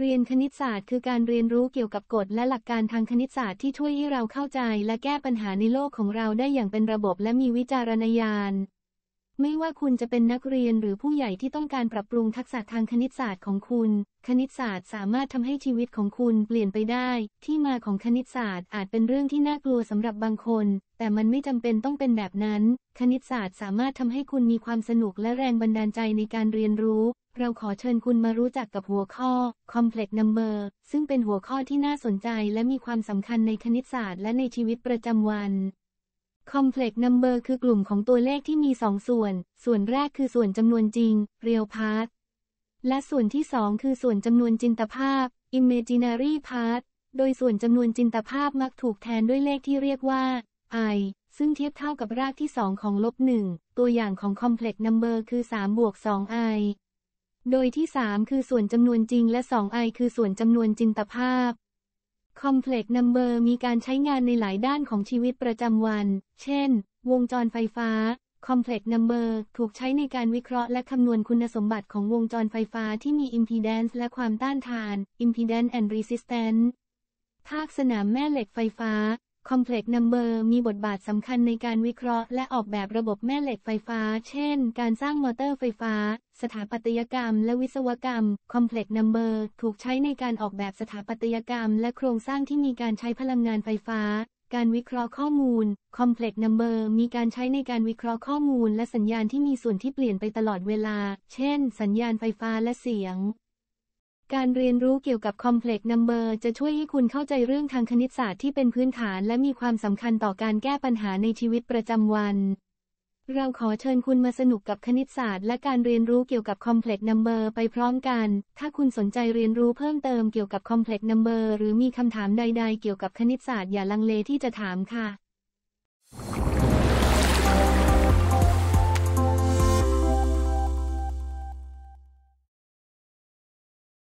เรียนคณิตศาสตร์คือการเรียนรู้เกี่ยวกับกฎและหลักการทางคณิตศาสตร์ที่ช่วยให้เราเข้าใจและแก้ปัญหาในโลกของเราได้อย่างเป็นระบบและมีวิจารณญาณไม่ว่าคุณจะเป็นนักเรียนหรือผู้ใหญ่ที่ต้องการปรับปรุงทักษะทางคณิตศาสตร์ของคุณ คณิตศาสตร์สามารถทำให้ชีวิตของคุณเปลี่ยนไปได้ ที่มาของคณิตศาสตร์อาจเป็นเรื่องที่น่ากลัวสำหรับบางคน แต่มันไม่จำเป็นต้องเป็นแบบนั้น คณิตศาสตร์สามารถทำให้คุณมีความสนุกและแรงบันดาลใจในการเรียนรู้ เราขอเชิญคุณมารู้จักกับหัวข้อ complex number ซึ่งเป็นหัวข้อที่น่าสนใจและมีความสำคัญในคณิตศาสตร์และในชีวิตประจำวันคอมเพล็กซ์นัมเบอร์คือกลุ่มของตัวเลขที่มีสองส่วน ส่วนแรกคือส่วนจำนวนจริงเรียลพาร์และส่วนที่สองคือส่วนจำนวนจินตภาพ imaginary part โดยส่วนจำนวนจินตภาพมักถูกแทนด้วยเลขที่เรียกว่า i ซึ่งเทียบเท่ากับรากที่สองของลบหนึ่งตัวอย่างของ complex number คือ3บวก2 i โดยที่ 3 คือส่วนจำนวนจริงและ 2i คือส่วนจำนวนจินตภาพคอมเพล็กซ์นัมเบอร์มีการใช้งานในหลายด้านของชีวิตประจำวัน เช่น วงจรไฟฟ้าคอมเพล็กซ์นัมเบอร์ถูกใช้ในการวิเคราะห์และคำนวณคุณสมบัติของวงจรไฟฟ้าที่มี impedance และความต้านทาน impedance and resistance ภาคสนามแม่เหล็กไฟฟ้าคอมเพล็กซ์นัมเบอร์มีบทบาทสำคัญในการวิเคราะห์ และออกแบบระบบแม่เหล็กไฟฟ้า เช่น การสร้างมอเตอร์ไฟฟ้า สถาปัตยกรรมและวิศวกรรมคอมเพล็กซ์นัมเบอร์ถูกใช้ในการออกแบบสถาปัตยกรรม และโครงสร้างที่มีการใช้พลังงานไฟฟ้า การวิเคราะห์ข้อมูลคอมเพล็กซ์นัมเบอร์มีการใช้ในการวิเคราะห์ข้อมูลและสัญญาณที่มีส่วนที่เปลี่ยนไปตลอดเวลา เช่น สัญญาณไฟฟ้าและเสียงการเรียนรู้เกี่ยวกับคอมเพล็กซ์นัมเบอร์จะช่วยให้คุณเข้าใจเรื่องทางคณิตศาสตร์ที่เป็นพื้นฐาน และมีความสำคัญต่อการแก้ปัญหาในชีวิตประจำวัน เราขอเชิญคุณมาสนุกกับคณิตศาสตร์และการเรียนรู้เกี่ยวกับคอมเพล็กซ์นัมเบอร์ไปพร้อมกัน ถ้าคุณสนใจเรียนรู้เพิ่มเติมเกี่ยวกับคอมเพล็กซ์นัมเบอร์หรือมีคำถามใดๆ เกี่ยวกับคณิตศาสตร์อย่าลังเลที่จะถามค่ะ